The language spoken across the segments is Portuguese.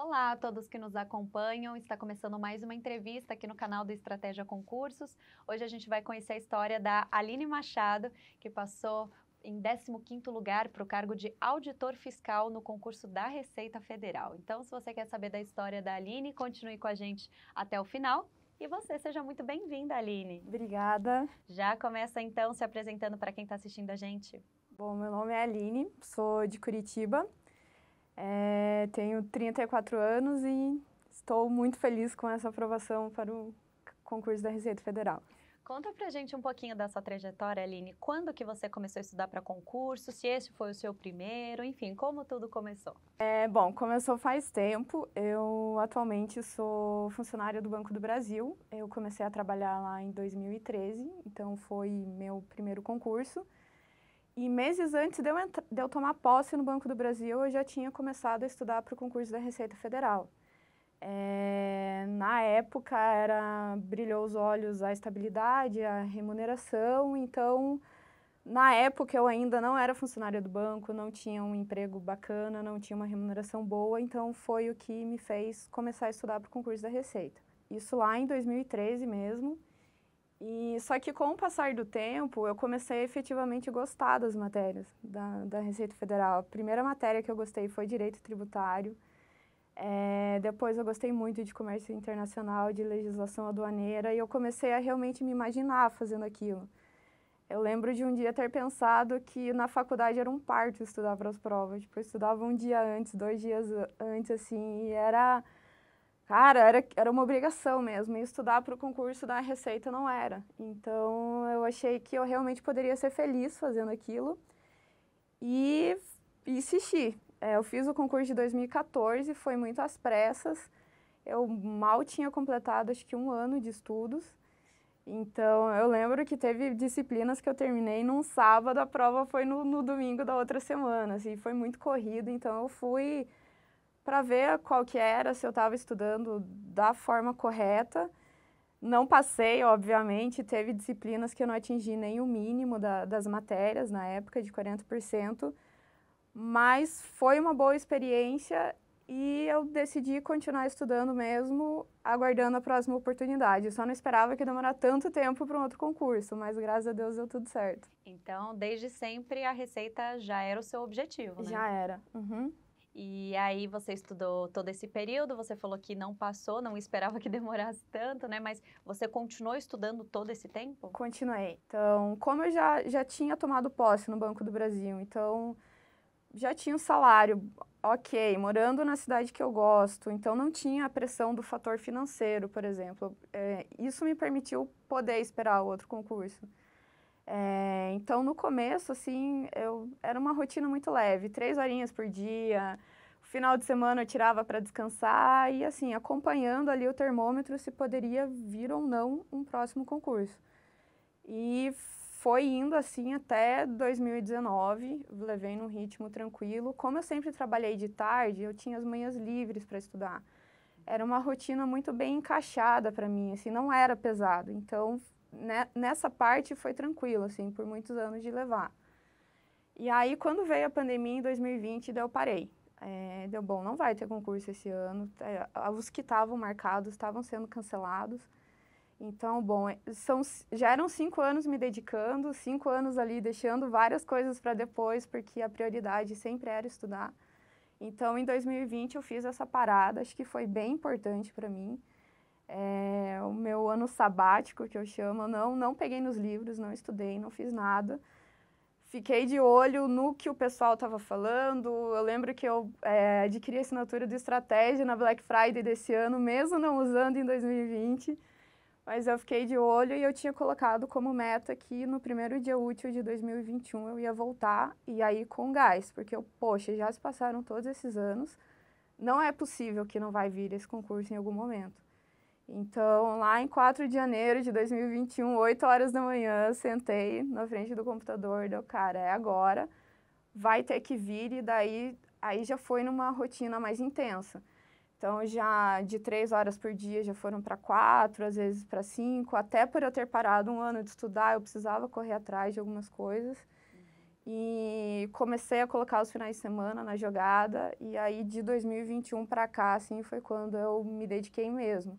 Olá a todos que nos acompanham. Está começando mais uma entrevista aqui no canal do Estratégia Concursos. Hoje a gente vai conhecer a história da Aline Machado, que passou em 15º lugar para o cargo de auditor fiscal no concurso da Receita Federal. Então, se você quer saber da história da Aline, continue com a gente até o final. E você, seja muito bem-vinda, Aline. Obrigada. Já começa então se apresentando para quem está assistindo a gente. Bom, meu nome é Aline, sou de Curitiba, é, tenho 34 anos e estou muito feliz com essa aprovação para o concurso da Receita Federal. Conta pra gente um pouquinho da sua trajetória, Aline. Quando que você começou a estudar para concurso? Se esse foi o seu primeiro? Enfim, como tudo começou? É, bom, começou faz tempo. Eu atualmente sou funcionária do Banco do Brasil. Eu comecei a trabalhar lá em 2013, então foi meu primeiro concurso. E meses antes de eu, de eu tomar posse no Banco do Brasil, eu já tinha começado a estudar para o concurso da Receita Federal. É, na época era brilhou os olhos a estabilidade, a remuneração, então na época eu ainda não era funcionária do banco, não tinha um emprego bacana, não tinha uma remuneração boa, então foi o que me fez começar a estudar para o concurso da Receita. Isso lá em 2013 mesmo. E só que com o passar do tempo, eu comecei a efetivamente gostar das matérias da, da Receita Federal. A primeira matéria que eu gostei foi Direito Tributário. É, depois eu gostei muito de comércio internacional, de legislação aduaneira e eu comecei a realmente me imaginar fazendo aquilo. Eu lembro de um dia ter pensado que na faculdade era um parto estudar para as provas. Tipo, eu estudava um dia antes, dois dias antes, assim, e era Cara, era, era uma obrigação mesmo. E estudar para o concurso da Receita não era. Então, eu achei que eu realmente poderia ser feliz fazendo aquilo. E, insisti. É, eu fiz o concurso de 2014, foi muito às pressas. Eu mal tinha completado, acho que um ano de estudos. Então, eu lembro que teve disciplinas que eu terminei num sábado, a prova foi no, no domingo da outra semana. Assim, foi muito corrido, então eu fui para ver qual que era, se eu estava estudando da forma correta. Não passei, obviamente, teve disciplinas que eu não atingi nem o mínimo da, das matérias na época, de 40%, mas foi uma boa experiência e eu decidi continuar estudando mesmo, aguardando a próxima oportunidade. Eu só não esperava que demorar tanto tempo para um outro concurso, mas graças a Deus deu tudo certo. Então, desde sempre a receita já era o seu objetivo, né? Já era. Uhum. E aí você estudou todo esse período, você falou que não passou, não esperava que demorasse tanto, né? Mas você continuou estudando todo esse tempo? Continuei. Então, como eu já, já tinha tomado posse no Banco do Brasil, então já tinha um salário ok, morando na cidade que eu gosto, então não tinha a pressão do fator financeiro, por exemplo. É, isso me permitiu poder esperar outro concurso. É, então, no começo, assim, eu era uma rotina muito leve, três horinhas por dia. Final de semana eu tirava para descansar e, assim, acompanhando ali o termômetro se poderia vir ou não um próximo concurso. E foi indo assim até 2019, levei num ritmo tranquilo. Como eu sempre trabalhei de tarde, eu tinha as manhãs livres para estudar. Era uma rotina muito bem encaixada para mim, assim, não era pesado. Então, né, nessa parte foi tranquilo, assim, por muitos anos de levar. E aí, quando veio a pandemia em 2020, daí eu parei. É, deu bom, não vai ter concurso esse ano. É, os que estavam marcados estavam sendo cancelados. Então, bom, é, são, já eram cinco anos me dedicando, cinco anos ali deixando várias coisas para depois, porque a prioridade sempre era estudar. Então, em 2020, eu fiz essa parada, acho que foi bem importante para mim. É, o meu ano sabático, que eu chamo, não, não peguei nos livros, não estudei, não fiz nada. Fiquei de olho no que o pessoal estava falando. Eu lembro que eu é, adquiri a assinatura do Estratégia na Black Friday desse ano, mesmo não usando em 2020. Mas eu fiquei de olho e eu tinha colocado como meta que no primeiro dia útil de 2021 eu ia voltar e aí com gás, porque eu, poxa, já se passaram todos esses anos, não é possível que não vai vir esse concurso em algum momento. Então, lá em 4 de janeiro de 2021, 8 horas da manhã, sentei na frente do computador, deu, cara, é agora, vai ter que vir, e daí aí já foi numa rotina mais intensa. Então, já de três horas por dia já foram para quatro, às vezes para cinco, até por eu ter parado um ano de estudar, eu precisava correr atrás de algumas coisas. Uhum. E comecei a colocar os finais de semana na jogada, e aí de 2021 para cá, assim, foi quando eu me dediquei mesmo.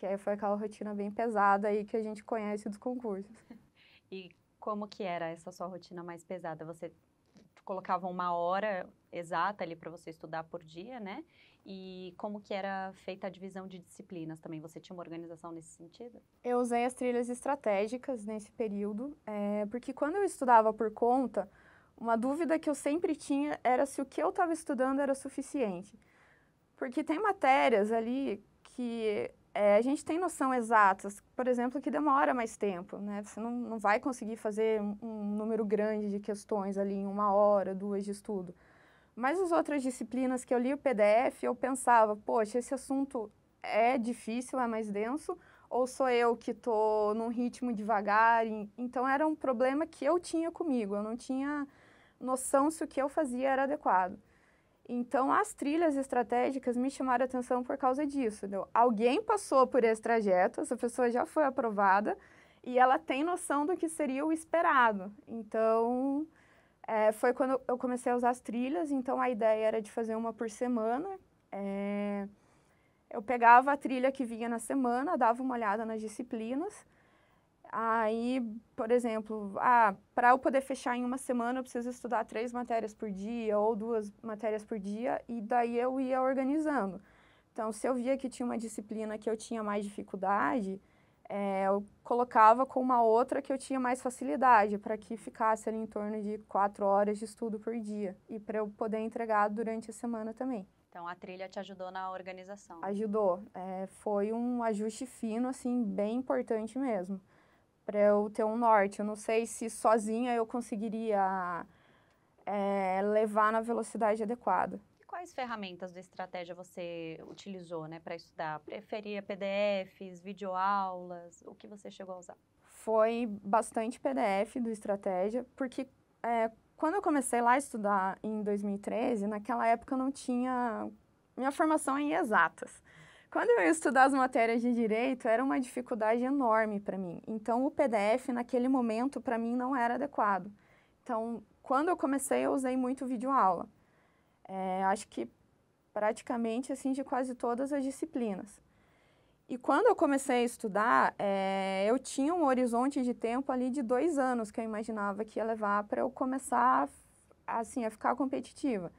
Que aí foi aquela rotina bem pesada aí que a gente conhece dos concursos. E como que era essa sua rotina mais pesada? Você colocava uma hora exata ali para você estudar por dia, né? E como que era feita a divisão de disciplinas também? Você tinha uma organização nesse sentido? Eu usei as trilhas estratégicas nesse período, é, porque quando eu estudava por conta, uma dúvida que eu sempre tinha era se o que eu estava estudando era suficiente. Porque tem matérias ali que é, a gente tem noção exatas, por exemplo, que demora mais tempo, né? Você não, não vai conseguir fazer um, um número grande de questões ali em uma hora, duas de estudo. Mas as outras disciplinas que eu li o PDF, eu pensava, poxa, esse assunto é difícil, é mais denso, ou sou eu que estou num ritmo devagar? Então era um problema que eu tinha comigo, eu não tinha noção se o que eu fazia era adequado. Então, as trilhas estratégicas me chamaram a atenção por causa disso. Entendeu? Alguém passou por esse trajeto, essa pessoa já foi aprovada e ela tem noção do que seria o esperado. Então, é, foi quando eu comecei a usar as trilhas. Então, a ideia era de fazer uma por semana. É, eu pegava a trilha que vinha na semana, dava uma olhada nas disciplinas Aí, por exemplo, ah, para eu poder fechar em uma semana, eu preciso estudar três matérias por dia ou duas matérias por dia, e daí eu ia organizando. Então, se eu via que tinha uma disciplina que eu tinha mais dificuldade, é, eu colocava com uma outra que eu tinha mais facilidade, para que ficasse ali em torno de quatro horas de estudo por dia, e para eu poder entregar durante a semana também. Então a trilha te ajudou na organização? Ajudou. É, foi um ajuste fino, assim, bem importante mesmo para eu ter um norte. Eu não sei se sozinha eu conseguiria é, levar na velocidade adequada. E quais ferramentas da estratégia você utilizou né, para estudar? Preferia PDFs, videoaulas? O que você chegou a usar? Foi bastante PDF do Estratégia, porque é, quando eu comecei lá a estudar em 2013, naquela época eu não tinha. Minha formação é em exatas. Quando eu ia estudar as matérias de direito, era uma dificuldade enorme para mim. Então, o PDF, naquele momento, para mim não era adequado. Então, quando eu comecei, eu usei muito vídeo É, acho que praticamente assim de quase todas as disciplinas. E quando eu comecei a estudar, é, eu tinha um horizonte de tempo ali de dois anos que eu imaginava que ia levar para eu começar assim, a ficar competitiva.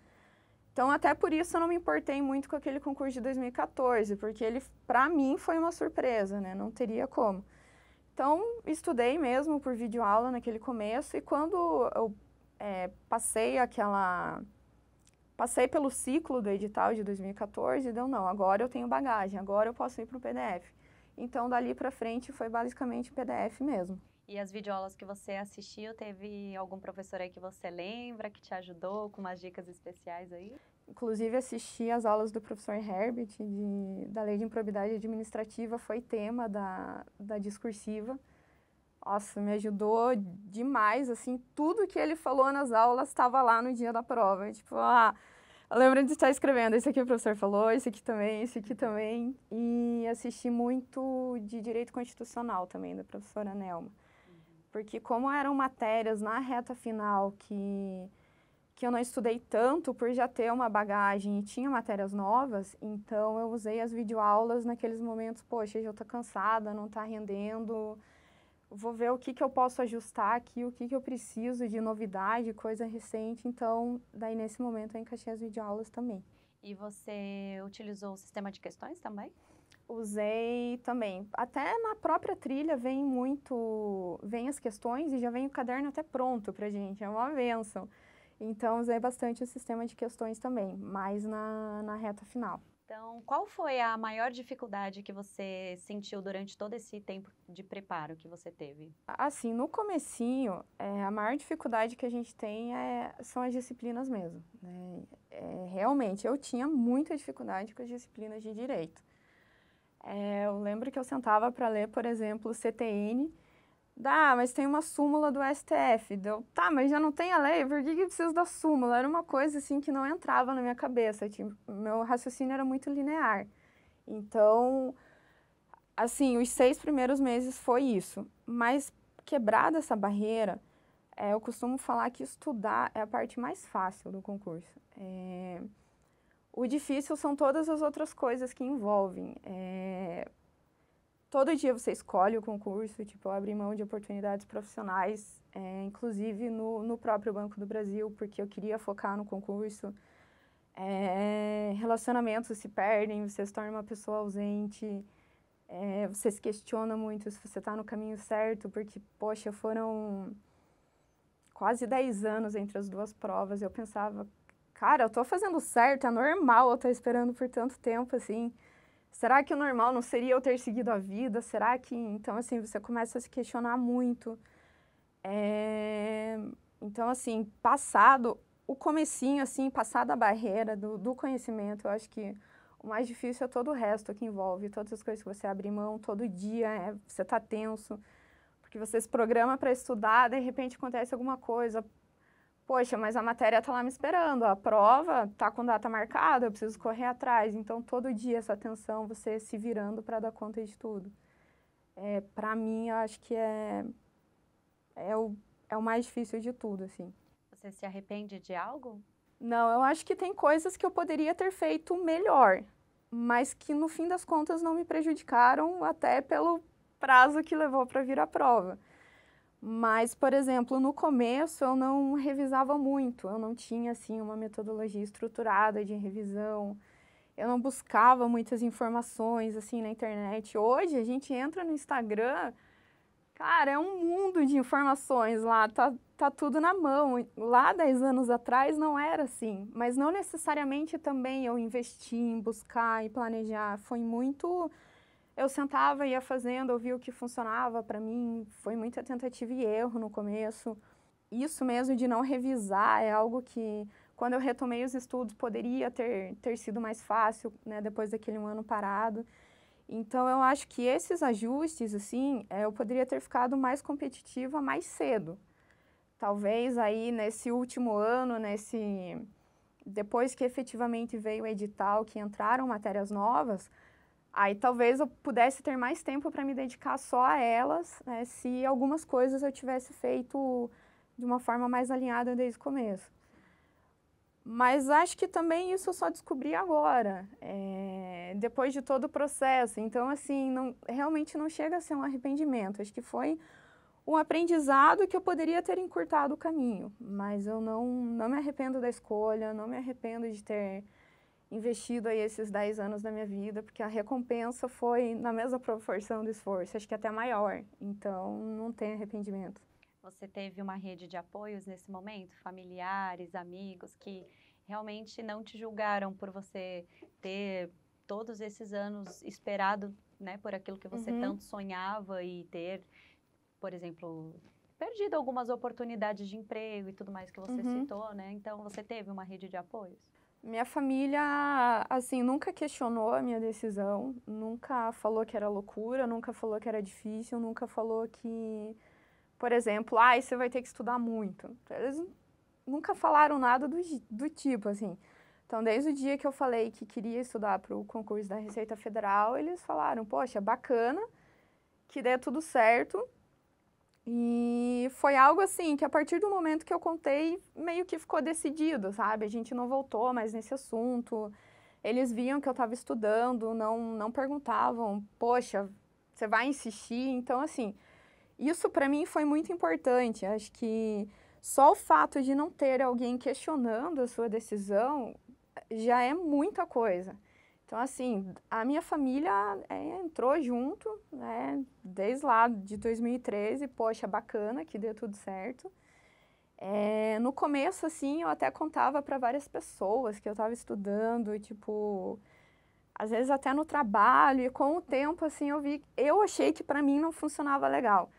Então, até por isso eu não me importei muito com aquele concurso de 2014, porque ele, para mim, foi uma surpresa, né? Não teria como. Então, estudei mesmo por videoaula naquele começo e quando eu é, passei aquela... Passei pelo ciclo do edital de 2014, deu não, agora eu tenho bagagem, agora eu posso ir para o PDF. Então, dali para frente foi basicamente PDF mesmo. E as videoaulas que você assistiu, teve algum professor aí que você lembra, que te ajudou com umas dicas especiais aí? Inclusive, assisti as aulas do professor Herbert de, da Lei de Improbidade Administrativa, foi tema da, da discursiva. Nossa, me ajudou demais, assim, tudo que ele falou nas aulas estava lá no dia da prova. Tipo, ah, eu lembro de estar escrevendo, esse aqui o professor falou, esse aqui também, esse aqui também. E assisti muito de Direito Constitucional também, da professora Nelma porque como eram matérias na reta final que, que eu não estudei tanto por já ter uma bagagem e tinha matérias novas, então eu usei as videoaulas naqueles momentos, poxa, já estou cansada, não está rendendo, vou ver o que, que eu posso ajustar aqui, o que, que eu preciso de novidade, coisa recente, então daí nesse momento eu encaixei as videoaulas também. E você utilizou o sistema de questões também? usei também. Até na própria trilha vem muito, vem as questões e já vem o caderno até pronto pra gente, é uma benção. Então usei bastante o sistema de questões também, mais na, na reta final. Então, qual foi a maior dificuldade que você sentiu durante todo esse tempo de preparo que você teve? Assim, no comecinho, é, a maior dificuldade que a gente tem é, são as disciplinas mesmo. Né? É, realmente, eu tinha muita dificuldade com as disciplinas de direito. É, eu lembro que eu sentava para ler, por exemplo, o CTN. Dá, ah, mas tem uma súmula do STF. Deu, tá, mas já não tem a lei, por que, que precisa da súmula? Era uma coisa assim que não entrava na minha cabeça. Tipo, meu raciocínio era muito linear. Então, assim, os seis primeiros meses foi isso. Mas quebrada essa barreira, é, eu costumo falar que estudar é a parte mais fácil do concurso. É, o difícil são todas as outras coisas que envolvem. É... Todo dia você escolhe o concurso, tipo, abre mão de oportunidades profissionais, é, inclusive no, no próprio Banco do Brasil, porque eu queria focar no concurso. É, relacionamentos se perdem, você se torna uma pessoa ausente, é, você se questiona muito se você está no caminho certo, porque, poxa, foram quase 10 anos entre as duas provas. Eu pensava, cara, eu tô fazendo certo, é normal eu estou esperando por tanto tempo, assim. Será que o normal não seria eu ter seguido a vida? Será que. Então, assim, você começa a se questionar muito. É... Então, assim, passado o comecinho, assim, passada a barreira do, do conhecimento, eu acho que o mais difícil é todo o resto que envolve, todas as coisas que você abre mão todo dia, é, você tá tenso, porque você se programa para estudar, de repente acontece alguma coisa, poxa, mas a matéria está lá me esperando, a prova está com data marcada, eu preciso correr atrás. Então, todo dia essa tensão, você se virando para dar conta de tudo. É, para mim, eu acho que é, é, o, é o mais difícil de tudo, assim. Você se arrepende de algo? Não, eu acho que tem coisas que eu poderia ter feito melhor, mas que no fim das contas não me prejudicaram até pelo prazo que levou para vir a prova. Mas, por exemplo, no começo eu não revisava muito, eu não tinha assim uma metodologia estruturada de revisão. Eu não buscava muitas informações assim na internet. Hoje a gente entra no Instagram, cara, é um mundo de informações lá, tá tá tudo na mão. Lá 10 anos atrás não era assim, mas não necessariamente também eu investi em buscar e planejar, foi muito eu sentava, ia fazendo, ouvia o que funcionava para mim. Foi muita tentativa e erro no começo. Isso mesmo de não revisar é algo que, quando eu retomei os estudos, poderia ter, ter sido mais fácil, né, depois daquele um ano parado. Então, eu acho que esses ajustes, assim, é, eu poderia ter ficado mais competitiva mais cedo. Talvez aí nesse último ano, nesse depois que efetivamente veio o edital, que entraram matérias novas, Aí talvez eu pudesse ter mais tempo para me dedicar só a elas, né, se algumas coisas eu tivesse feito de uma forma mais alinhada desde o começo. Mas acho que também isso eu só descobri agora, é, depois de todo o processo. Então, assim, não, realmente não chega a ser um arrependimento. Acho que foi um aprendizado que eu poderia ter encurtado o caminho, mas eu não, não me arrependo da escolha, não me arrependo de ter investido aí esses 10 anos da minha vida, porque a recompensa foi na mesma proporção do esforço, acho que até maior. Então, não tem arrependimento. Você teve uma rede de apoios nesse momento? Familiares, amigos que realmente não te julgaram por você ter todos esses anos esperado, né, por aquilo que você uhum. tanto sonhava e ter, por exemplo, perdido algumas oportunidades de emprego e tudo mais que você uhum. citou, né? Então, você teve uma rede de apoios? Minha família, assim, nunca questionou a minha decisão, nunca falou que era loucura, nunca falou que era difícil, nunca falou que, por exemplo, ah, você vai ter que estudar muito. Eles nunca falaram nada do, do tipo, assim. Então, desde o dia que eu falei que queria estudar para o concurso da Receita Federal, eles falaram, poxa, bacana, que dê tudo certo, e foi algo assim que a partir do momento que eu contei, meio que ficou decidido, sabe? A gente não voltou mais nesse assunto. Eles viam que eu estava estudando, não, não perguntavam, poxa, você vai insistir? Então, assim, isso para mim foi muito importante. Acho que só o fato de não ter alguém questionando a sua decisão já é muita coisa. Então, assim, a minha família é, entrou junto, né, desde lá de 2013, poxa, bacana que deu tudo certo. É, no começo, assim, eu até contava para várias pessoas que eu estava estudando e, tipo, às vezes até no trabalho, e com o tempo, assim, eu vi, eu achei que para mim não funcionava legal.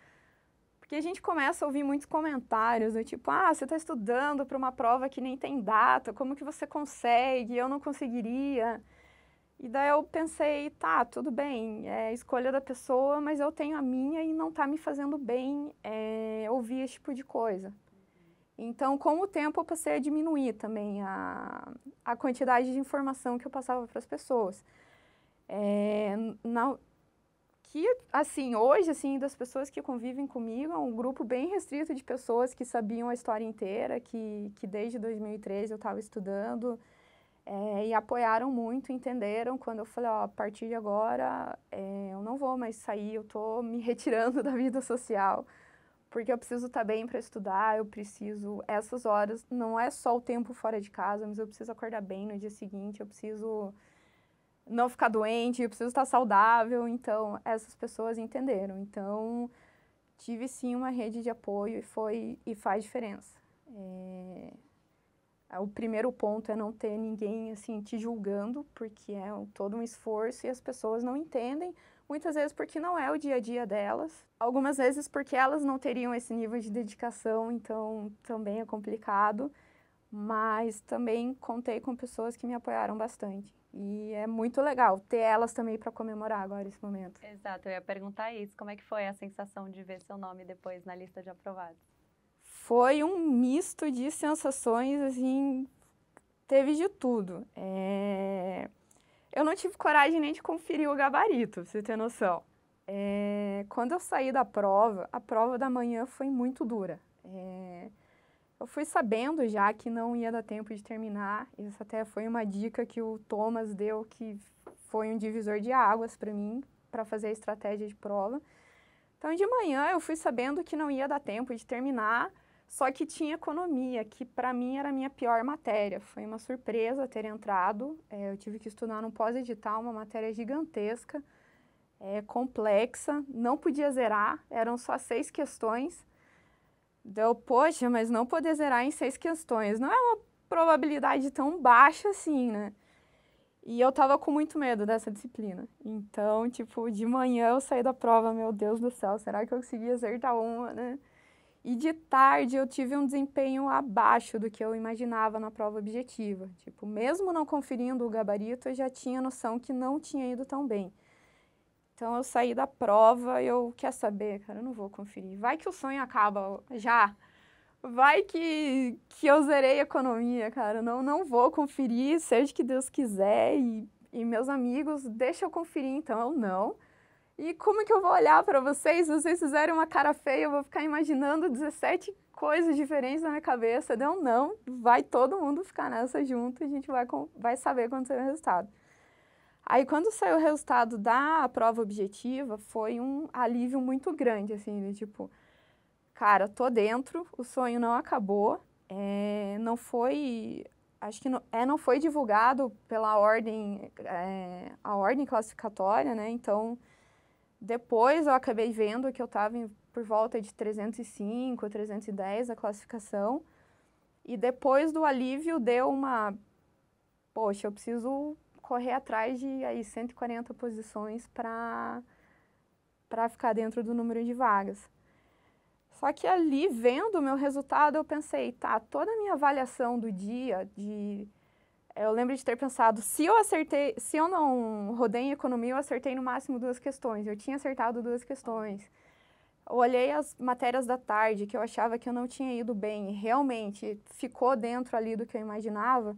Porque a gente começa a ouvir muitos comentários do tipo, ah, você está estudando para uma prova que nem tem data, como que você consegue? Eu não conseguiria. E daí eu pensei, tá, tudo bem, é escolha da pessoa, mas eu tenho a minha e não tá me fazendo bem é, ouvir esse tipo de coisa. Então, com o tempo, eu passei a diminuir também a, a quantidade de informação que eu passava para as pessoas. É, na, que, assim, hoje, assim, das pessoas que convivem comigo, é um grupo bem restrito de pessoas que sabiam a história inteira, que, que desde 2013 eu estava estudando, é, e apoiaram muito, entenderam quando eu falei, ó, a partir de agora é, eu não vou mais sair, eu tô me retirando da vida social, porque eu preciso estar tá bem para estudar, eu preciso, essas horas, não é só o tempo fora de casa, mas eu preciso acordar bem no dia seguinte, eu preciso não ficar doente, eu preciso estar tá saudável, então essas pessoas entenderam, então tive sim uma rede de apoio e foi, e faz diferença. É é, o primeiro ponto é não ter ninguém assim te julgando, porque é todo um esforço e as pessoas não entendem, muitas vezes porque não é o dia a dia delas, algumas vezes porque elas não teriam esse nível de dedicação, então também é complicado, mas também contei com pessoas que me apoiaram bastante. E é muito legal ter elas também para comemorar agora esse momento. Exato, eu ia perguntar isso. Como é que foi a sensação de ver seu nome depois na lista de aprovados? foi um misto de sensações, assim, teve de tudo. É... Eu não tive coragem nem de conferir o gabarito, pra você ter noção. É... Quando eu saí da prova, a prova da manhã foi muito dura. É... Eu fui sabendo já que não ia dar tempo de terminar. Isso até foi uma dica que o Thomas deu, que foi um divisor de águas para mim, para fazer a estratégia de prova. Então, de manhã eu fui sabendo que não ia dar tempo de terminar. Só que tinha economia, que para mim era a minha pior matéria. Foi uma surpresa ter entrado. É, eu tive que estudar no pós-edital, uma matéria gigantesca, é, complexa, não podia zerar, eram só seis questões. Deu, poxa, mas não poder zerar em seis questões. Não é uma probabilidade tão baixa assim, né? E eu tava com muito medo dessa disciplina. Então, tipo, de manhã eu saí da prova, meu Deus do céu, será que eu consegui acertar uma, né? E de tarde eu tive um desempenho abaixo do que eu imaginava na prova objetiva. Tipo, mesmo não conferindo o gabarito, eu já tinha noção que não tinha ido tão bem. Então eu saí da prova, eu quer saber, cara, eu não vou conferir. Vai que o sonho acaba já. Vai que, que eu zerei a economia, cara. Não, não vou conferir, seja que Deus quiser. E, e meus amigos, deixa eu conferir então. Eu não. E como é que eu vou olhar para vocês? Vocês fizeram uma cara feia, eu vou ficar imaginando 17 coisas diferentes na minha cabeça. Não, não, vai todo mundo ficar nessa junto e a gente vai, vai saber quando sair o resultado. Aí quando saiu o resultado da prova objetiva, foi um alívio muito grande, assim, de tipo, cara, tô dentro, o sonho não acabou, é, não foi, acho que não, é, não foi divulgado pela ordem, é, a ordem classificatória, né, então depois eu acabei vendo que eu estava por volta de 305, 310 a classificação. E depois do alívio deu uma. Poxa, eu preciso correr atrás de aí 140 posições para para ficar dentro do número de vagas. Só que ali vendo o meu resultado, eu pensei, tá, toda a minha avaliação do dia de eu lembro de ter pensado, se eu acertei, se eu não rodei em economia, eu acertei no máximo duas questões. Eu tinha acertado duas questões. Eu olhei as matérias da tarde que eu achava que eu não tinha ido bem, realmente ficou dentro ali do que eu imaginava.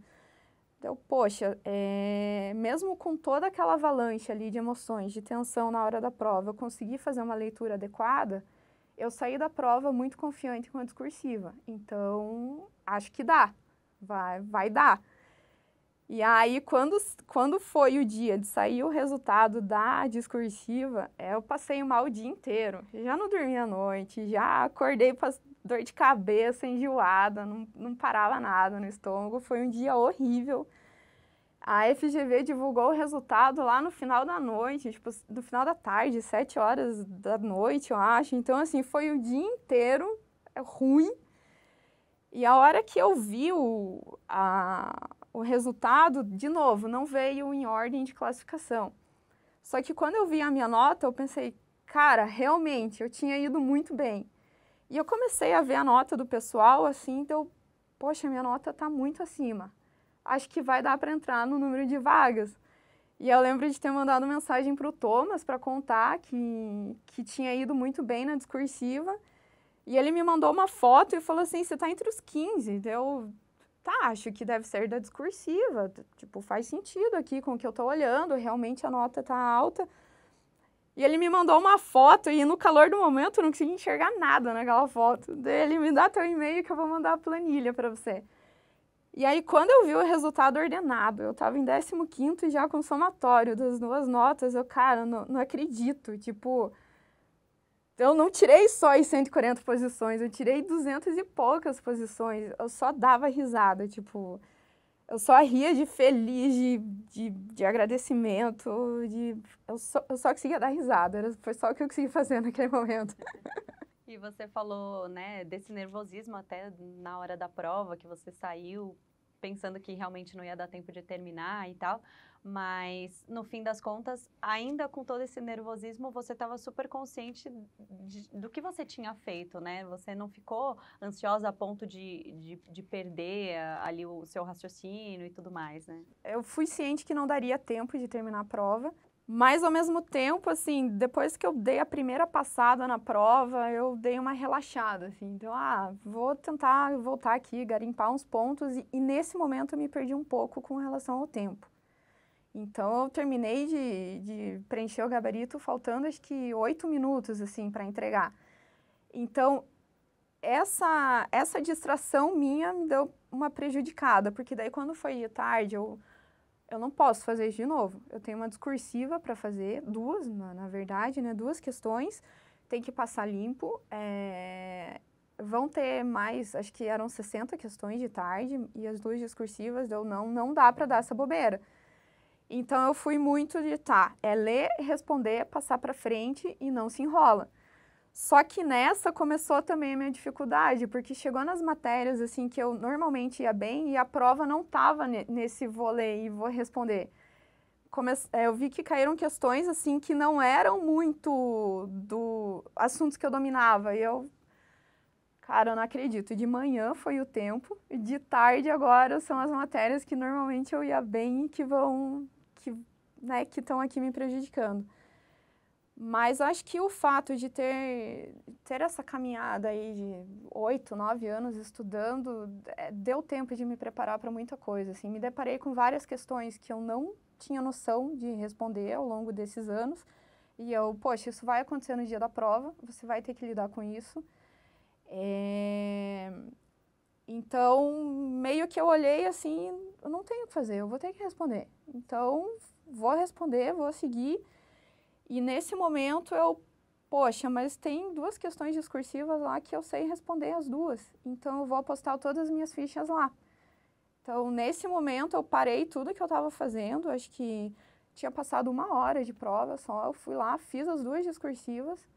Então, poxa, é, mesmo com toda aquela avalanche ali de emoções, de tensão na hora da prova, eu consegui fazer uma leitura adequada, eu saí da prova muito confiante com a discursiva. Então, acho que dá, vai, vai dar. E aí, quando, quando foi o dia de sair o resultado da discursiva, eu passei mal o dia inteiro. Já não dormi a noite, já acordei com dor de cabeça, enjoada, não, não parava nada no estômago. Foi um dia horrível. A FGV divulgou o resultado lá no final da noite, tipo, no final da tarde, sete horas da noite, eu acho. Então, assim, foi o dia inteiro é, ruim. E a hora que eu vi o, a, o resultado, de novo, não veio em ordem de classificação. Só que quando eu vi a minha nota, eu pensei, cara, realmente, eu tinha ido muito bem. E eu comecei a ver a nota do pessoal, assim, então, poxa, minha nota está muito acima. Acho que vai dar para entrar no número de vagas. E eu lembro de ter mandado mensagem para o Thomas para contar que, que tinha ido muito bem na discursiva. E ele me mandou uma foto e falou assim: Você está entre os 15. então tá, acho que deve ser da discursiva, tipo, faz sentido aqui com o que eu estou olhando, realmente a nota tá alta. E ele me mandou uma foto e no calor do momento eu não consegui enxergar nada naquela foto. dele me dá teu e-mail que eu vou mandar a planilha para você. E aí quando eu vi o resultado ordenado, eu estava em 15º e já com somatório das duas notas, eu, cara, não, não acredito, tipo, eu não tirei só as 140 posições, eu tirei 200 e poucas posições. Eu só dava risada, tipo, eu só ria de feliz, de, de, de agradecimento, de eu só, eu só conseguia dar risada, era, foi só o que eu conseguia fazer naquele momento. E você falou, né, desse nervosismo até na hora da prova, que você saiu pensando que realmente não ia dar tempo de terminar e tal. Mas, no fim das contas, ainda com todo esse nervosismo, você estava super consciente de, do que você tinha feito, né? Você não ficou ansiosa a ponto de, de, de perder eh, ali o seu raciocínio e tudo mais, né? Eu fui ciente que não daria tempo de terminar a prova. Mas ao mesmo tempo, assim, depois que eu dei a primeira passada na prova, eu dei uma relaxada, assim. Então, ah, vou tentar voltar aqui, garimpar uns pontos. E, e nesse momento eu me perdi um pouco com relação ao tempo. Então, eu terminei de, de preencher o gabarito faltando acho que oito minutos, assim, para entregar. Então, essa, essa distração minha me deu uma prejudicada, porque daí quando foi de tarde, eu, eu não posso fazer isso de novo. Eu tenho uma discursiva para fazer, duas, na, na, verdade, né, duas questões, tem que passar limpo. É, vão ter mais, acho que eram 60 questões de tarde, e as duas discursivas, eu não, não dá para dar essa bobeira. Então eu fui muito de tá, é ler, responder, passar para frente e não se enrola. Só que nessa começou também a minha dificuldade, porque chegou nas matérias assim que eu normalmente ia bem e a prova não tava nesse vou ler e vou responder. Come é, eu vi que caíram questões assim que não eram muito do assuntos que eu dominava. E eu Cara, eu não acredito. De manhã foi o tempo, de tarde agora são as matérias que normalmente eu ia bem e que vão né, que estão aqui me prejudicando. Mas acho que o fato de ter, ter essa caminhada aí de oito, nove anos estudando, é, deu tempo de me preparar para muita coisa. Assim. Me deparei com várias questões que eu não tinha noção de responder ao longo desses anos. E eu, poxa, isso vai acontecer no dia da prova, você vai ter que lidar com isso. É... Então, meio que eu olhei assim, eu não tenho o que fazer, eu vou ter que responder. Então, vou responder, vou seguir. E nesse momento eu, poxa, mas tem duas questões discursivas lá que eu sei responder as duas. Então eu vou apostar todas as minhas fichas lá. Então, nesse momento, eu parei tudo que eu estava fazendo, acho que tinha passado uma hora de prova só. Eu fui lá, fiz as duas discursivas,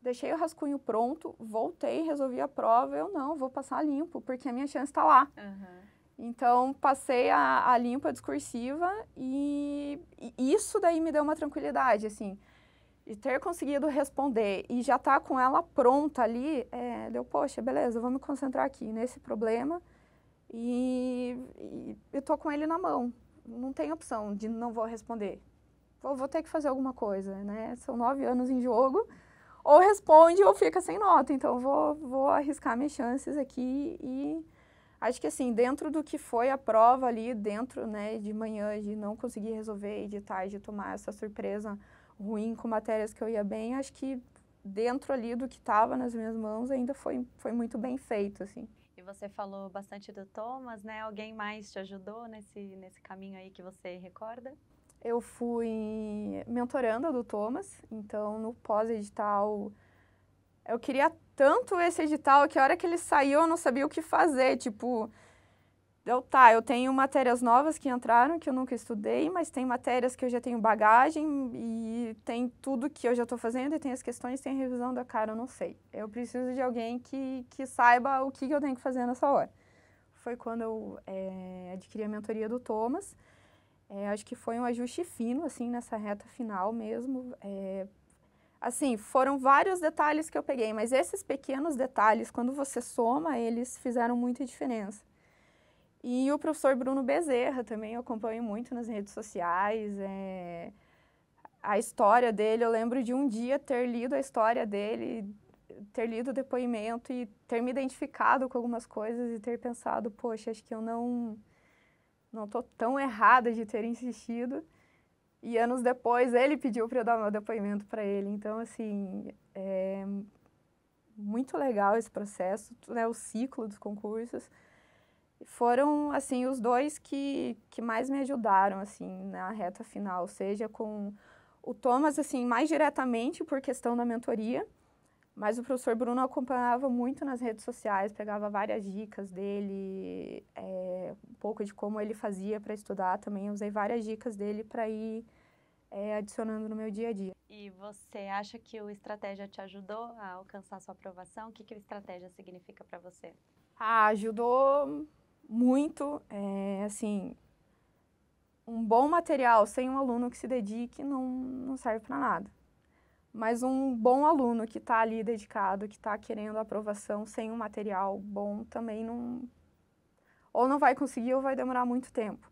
deixei o rascunho pronto, voltei, resolvi a prova. Eu não, vou passar limpo, porque a minha chance está lá. Uhum. Então, passei a, a limpa discursiva e, e, isso daí me deu uma tranquilidade, assim, de ter conseguido responder e já estar tá com ela pronta ali, é, deu, poxa, beleza, eu vou me concentrar aqui nesse problema e, estou eu tô com ele na mão. Não tem opção de não vou responder. Vou, vou ter que fazer alguma coisa, né? São nove anos em jogo, ou responde ou fica sem nota. Então, vou, vou arriscar minhas chances aqui e acho que assim, dentro do que foi a prova ali, dentro, né, de manhã, de não conseguir resolver e de tarde tomar essa surpresa ruim com matérias que eu ia bem, acho que dentro ali do que estava nas minhas mãos ainda foi, foi muito bem feito, assim. E você falou bastante do Thomas, né? Alguém mais te ajudou nesse, nesse caminho aí que você recorda? Eu fui mentoranda do Thomas, então no pós-edital eu queria tanto esse edital que a hora que ele saiu eu não sabia o que fazer, tipo, eu, tá, eu tenho matérias novas que entraram que eu nunca estudei, mas tem matérias que eu já tenho bagagem e tem tudo que eu já estou fazendo e tem as questões, tem revisão da cara, eu não sei. Eu preciso de alguém que, que saiba o que, que eu tenho que fazer nessa hora. Foi quando eu é, adquiri a mentoria do Thomas. É, acho que foi um ajuste fino, assim, nessa reta final mesmo, é, assim, foram vários detalhes que eu peguei, mas esses pequenos detalhes, quando você soma, eles fizeram muita diferença. E o professor Bruno Bezerra também eu acompanho muito nas redes sociais. É... A história dele, eu lembro de um dia ter lido a história dele, ter lido o depoimento e ter me identificado com algumas coisas e ter pensado, poxa, acho que eu não não tô tão errada de ter insistido. E anos depois ele pediu para eu dar meu depoimento para ele. Então, assim, é muito legal esse processo, né, o ciclo dos concursos. Foram, assim, os dois que, que mais me ajudaram, assim, na reta final, seja com o Thomas, assim, mais diretamente por questão da mentoria, mas o professor Bruno acompanhava muito nas redes sociais, pegava várias dicas dele, é, um pouco de como ele fazia para estudar também. usei várias dicas dele para ir é, adicionando no meu dia a dia. E você acha que o Estratégia te ajudou a alcançar a sua aprovação? O que, que o Estratégia significa para você? Ah, ajudou muito. É, assim, um bom material sem um aluno que se dedique não, não serve para nada mas um bom aluno que está ali dedicado, que está querendo aprovação sem um material bom também não. ou não vai conseguir ou vai demorar muito tempo.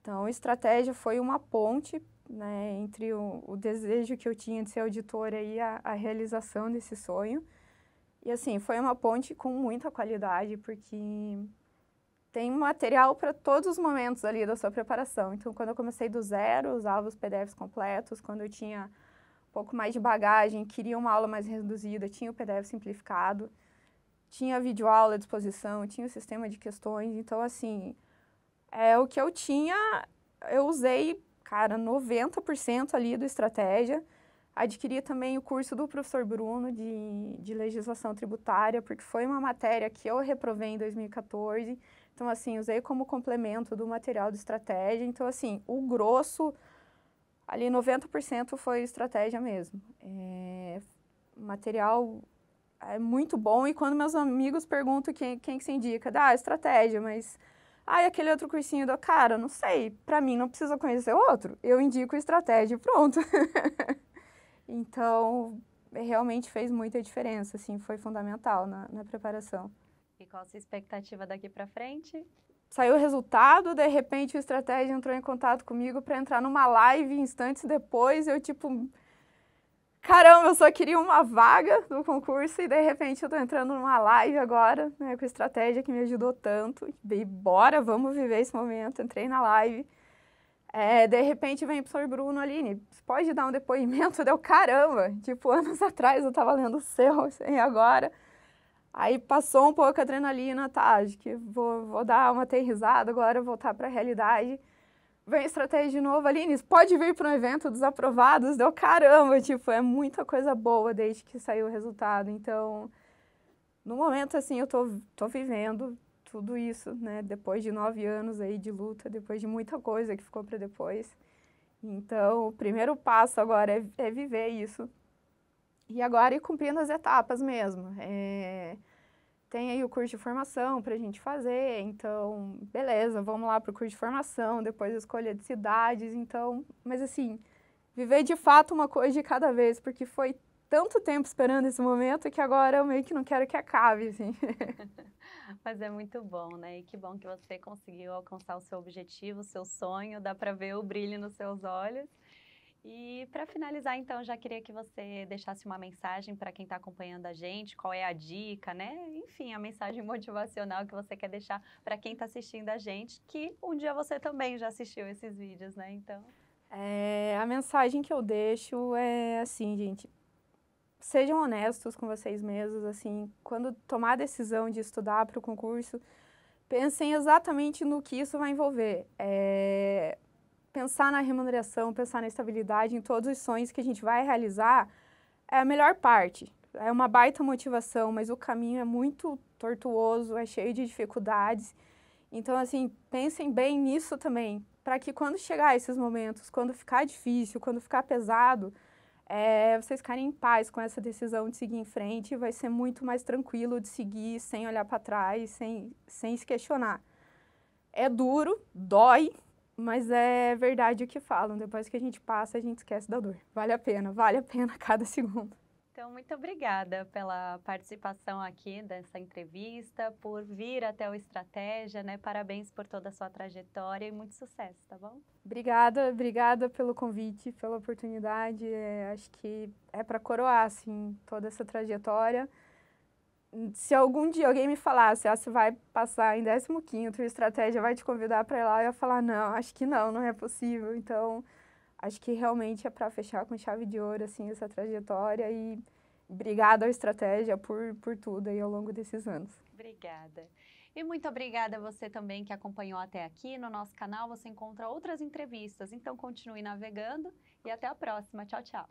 Então, estratégia foi uma ponte né, entre o, o, desejo que eu tinha de ser auditora e a, a realização desse sonho. E assim, foi uma ponte com muita qualidade, porque tem material para todos os momentos ali da sua preparação. Então, quando eu comecei do zero, usava os PDFs completos, quando eu tinha um pouco mais de bagagem, queria uma aula mais reduzida, tinha o PDF simplificado, tinha a videoaula à disposição, tinha o sistema de questões. Então, assim, é, o que eu tinha, eu usei, cara, 90% ali do Estratégia. Adquiri também o curso do professor Bruno de, de legislação tributária, porque foi uma matéria que eu reprovei em 2014. Então, assim, usei como complemento do material do estratégia. Então, assim, o grosso ali 90% foi estratégia mesmo. É, material é muito bom e quando meus amigos perguntam quem, quem que se indica, dá ah, estratégia, mas ah, e aquele outro cursinho do cara, não sei, para mim não precisa conhecer outro, eu indico estratégia e pronto. então, realmente fez muita diferença, assim, foi fundamental na, na preparação. E qual a sua expectativa daqui para frente? saiu o resultado, de repente o estratégia entrou em contato comigo para entrar numa live instantes depois, eu tipo caramba, eu só queria uma vaga do concurso e de repente eu tô entrando numa live agora, né, com a estratégia que me ajudou tanto. E bora, vamos viver esse momento. Entrei na live. É, de repente vem o professor Bruno Aline, você pode dar um depoimento? Deu caramba, tipo, anos atrás eu tava lendo o seu, e agora. Aí passou um pouco a adrenalina, tá, acho que vou, vou dar uma aterrizada agora, voltar para a realidade. Vem a estratégia de novo, Aline, pode vir para um evento dos aprovados? Deu caramba, tipo, é muita coisa boa desde que saiu o resultado. Então, no momento, assim, eu tô, tô vivendo tudo isso, né? Depois de nove anos aí de luta, depois de muita coisa que ficou para depois. Então, o primeiro passo agora é, é viver isso, e agora ir cumprindo as etapas mesmo. É, tem aí o curso de formação para a gente fazer, então, beleza, vamos lá para o curso de formação, depois a escolha de cidades, então, mas assim, viver de fato uma coisa de cada vez, porque foi tanto tempo esperando esse momento que agora eu meio que não quero que acabe, assim. Mas é muito bom, né? E que bom que você conseguiu alcançar o seu objetivo, o seu sonho, dá para ver o brilho nos seus olhos. E para finalizar, então, já queria que você deixasse uma mensagem para quem está acompanhando a gente, qual é a dica, né? Enfim, a mensagem motivacional que você quer deixar para quem está assistindo a gente, que um dia você também já assistiu esses vídeos, né? Então. É, a mensagem que eu deixo é assim, gente. Sejam honestos com vocês mesmos, assim, quando tomar a decisão de estudar para o concurso, pensem exatamente no que isso vai envolver. É, pensar na remuneração, pensar na estabilidade, em todos os sonhos que a gente vai realizar, é a melhor parte. É uma baita motivação, mas o caminho é muito tortuoso, é cheio de dificuldades. Então, assim, pensem bem nisso também, para que quando chegar esses momentos, quando ficar difícil, quando ficar pesado, é, vocês ficarem em paz com essa decisão de seguir em frente, vai ser muito mais tranquilo de seguir sem olhar para trás, sem, sem se questionar. É duro, dói, mas é verdade o que falam, depois que a gente passa, a gente esquece da dor. Vale a pena, vale a pena cada segundo. Então, muito obrigada pela participação aqui dessa entrevista, por vir até o Estratégia, né? Parabéns por toda a sua trajetória e muito sucesso, tá bom? Obrigada, obrigada pelo convite, pela oportunidade. É, acho que é para coroar, assim, toda essa trajetória se algum dia alguém me falasse, ah, você vai passar em 15 a estratégia vai te convidar para ir lá, eu ia falar, não, acho que não, não é possível. Então, acho que realmente é para fechar com chave de ouro, assim, essa trajetória e obrigada à estratégia por, por tudo aí ao longo desses anos. Obrigada. E muito obrigada a você também que acompanhou até aqui. No nosso canal você encontra outras entrevistas, então continue navegando e até a próxima. Tchau, tchau.